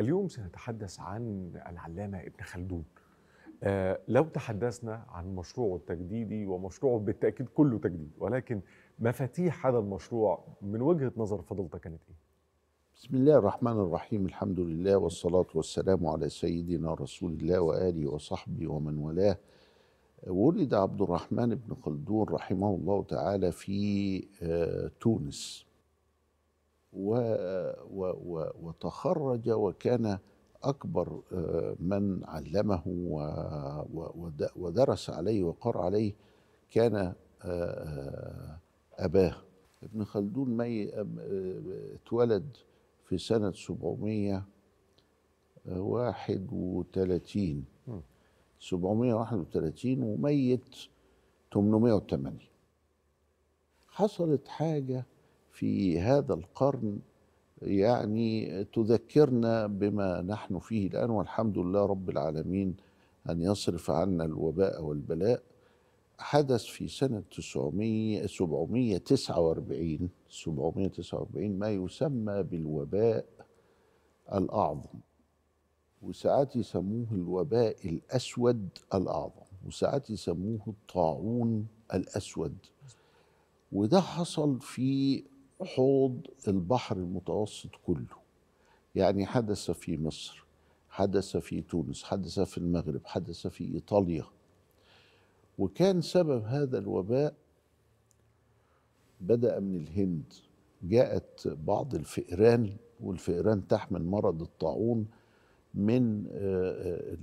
اليوم سنتحدث عن العلامة ابن خلدون آه لو تحدثنا عن مشروعه التجديدي ومشروعه بالتأكيد كله تجديد ولكن مفاتيح هذا المشروع من وجهة نظر فضيلتك كانت إيه؟ بسم الله الرحمن الرحيم الحمد لله والصلاة والسلام على سيدنا رسول الله وآله وصحبه ومن والاه ولد عبد الرحمن بن خلدون رحمه الله تعالى في آه، تونس و و و وتخرج وكان أكبر آه، من علمه ودرس عليه وقرأ عليه كان آه، آه، أباه ابن خلدون مي اتولد في سنة 731 731 وميت 808 حصلت حاجة في هذا القرن يعني تذكرنا بما نحن فيه الآن والحمد لله رب العالمين أن يصرف عنا الوباء والبلاء حدث في سنة 900 749 749 ما يسمى بالوباء الأعظم وساعات يسموه الوباء الأسود الأعظم وساعات يسموه الطاعون الأسود وده حصل في حوض البحر المتوسط كله يعني حدث في مصر حدث في تونس حدث في المغرب حدث في ايطاليا وكان سبب هذا الوباء بدا من الهند جاءت بعض الفئران والفئران تحمل مرض الطاعون من آه، آه،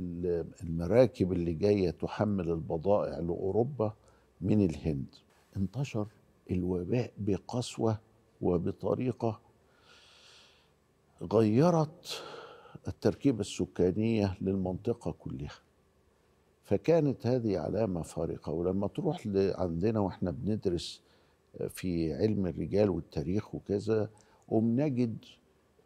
المراكب اللي جايه تحمل البضائع لاوروبا من الهند انتشر الوباء بقسوه وبطريقه غيرت التركيبه السكانيه للمنطقه كلها فكانت هذه علامه فارقه ولما تروح عندنا واحنا بندرس آه، في علم الرجال والتاريخ وكذا ومنجد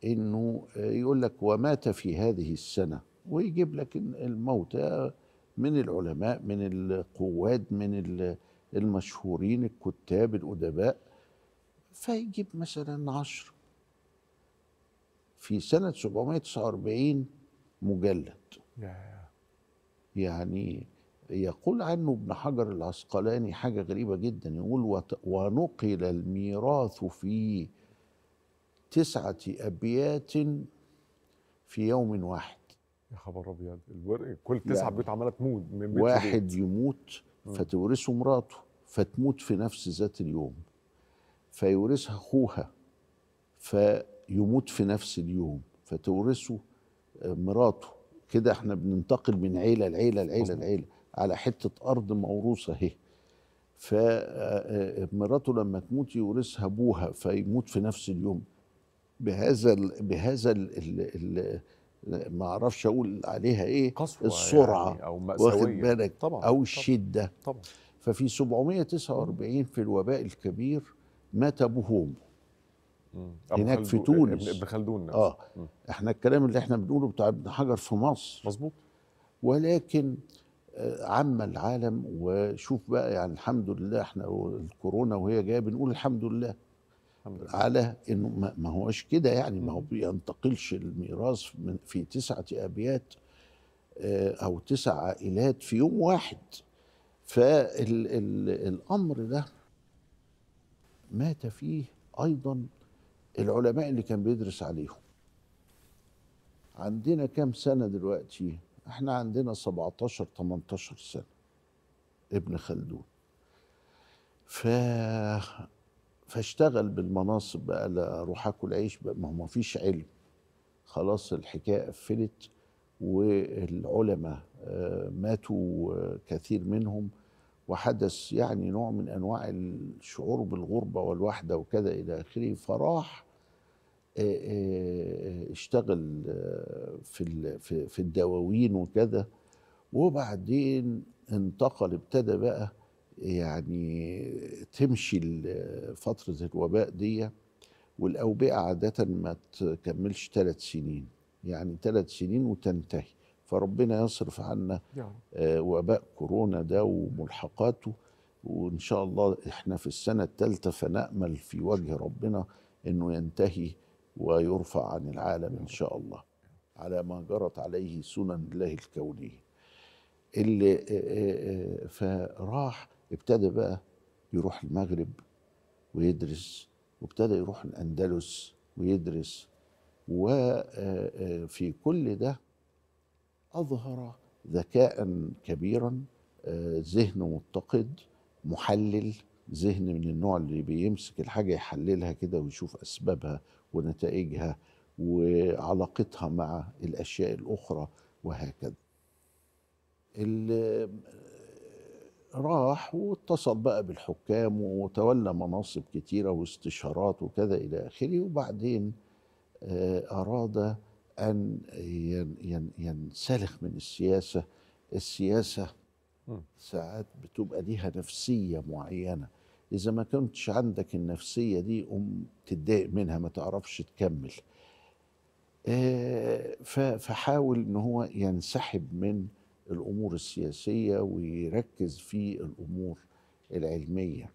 انه آه، يقول لك ومات في هذه السنه ويجيب لك الموتى من العلماء من القواد من المشهورين الكتاب الادباء فيجيب مثلا عشرة في سنة 749 مجلد يعني يقول عنه ابن حجر العسقلاني حاجة غريبة جدا يقول ونقل الميراث في تسعة أبيات في يوم واحد يا خبر أبيض الورق كل تسعة يعني بيوت عمالة تموت من بيت واحد بيت. يموت فتورثه مراته فتموت في نفس ذات اليوم فيورثها أخوها فيموت في نفس اليوم فتورثه آه، مراته كده احنا بننتقل من عيلة لعيلة لعيلة لعيلة على حتة أرض موروثة اهي فمراته آه، آه، لما تموت يورثها أبوها فيموت في نفس اليوم بهذا الـ بهذا ال ال ال ما اعرفش اقول عليها ايه قسوة السرعه يعني او مأسوية واخد بالك طبعا او الشده طبعا, طبعًا. ففي 749 في الوباء الكبير مات ابوهم هناك في تونس ابن خلدون نفسه. اه م. احنا الكلام اللي احنا بنقوله بتاع ابن حجر في مصر مظبوط ولكن آه، عم العالم وشوف بقى يعني الحمد لله احنا الكورونا وهي جايه بنقول الحمد لله على انه ما هوش كده يعني ما هو بينتقلش الميراث في تسعه ابيات آه، او تسع عائلات في يوم واحد فالامر ده مات فيه ايضا العلماء اللي كان بيدرس عليهم عندنا كام سنه دلوقتي احنا عندنا 17 18 سنه ابن خلدون ف فاشتغل بالمناصب بقى لا روح اكل عيش بقى ما هو ما فيش علم خلاص الحكايه قفلت والعلماء آه، ماتوا كثير منهم وحدث يعني نوع من انواع الشعور بالغربه والوحده وكذا الى اخره فراح آه، آه، اشتغل آه، في في الدواوين وكذا وبعدين انتقل ابتدى بقى يعني تمشي فتره الوباء دي والاوبئه عاده ما تكملش ثلاث سنين يعني ثلاث سنين وتنتهي فربنا يصرف عنا نعم. آه، وباء كورونا ده وملحقاته وان شاء الله احنا في السنه الثالثه فنامل في وجه ربنا انه ينتهي ويرفع عن العالم ان شاء الله على ما جرت عليه سنن الله الكونيه اللي آه، آه، فراح ابتدى بقى يروح المغرب ويدرس وابتدى يروح الاندلس ويدرس وفي كل ده أظهر ذكاء كبيرا آه، ذهن متقد محلل ذهن من النوع اللي بيمسك الحاجة يحللها كده ويشوف أسبابها ونتائجها وعلاقتها مع الأشياء الأخرى وهكذا راح واتصل بقى بالحكام وتولى مناصب كتيرة واستشارات وكذا إلى آخره وبعدين آه، أراد أن ينسلخ من السياسة السياسة ساعات بتبقى ليها نفسية معينة إذا ما كنتش عندك النفسية دي قوم تتضايق منها ما تعرفش تكمل آه، فحاول ان هو ينسحب من الامور السياسيه ويركز في الامور العلميه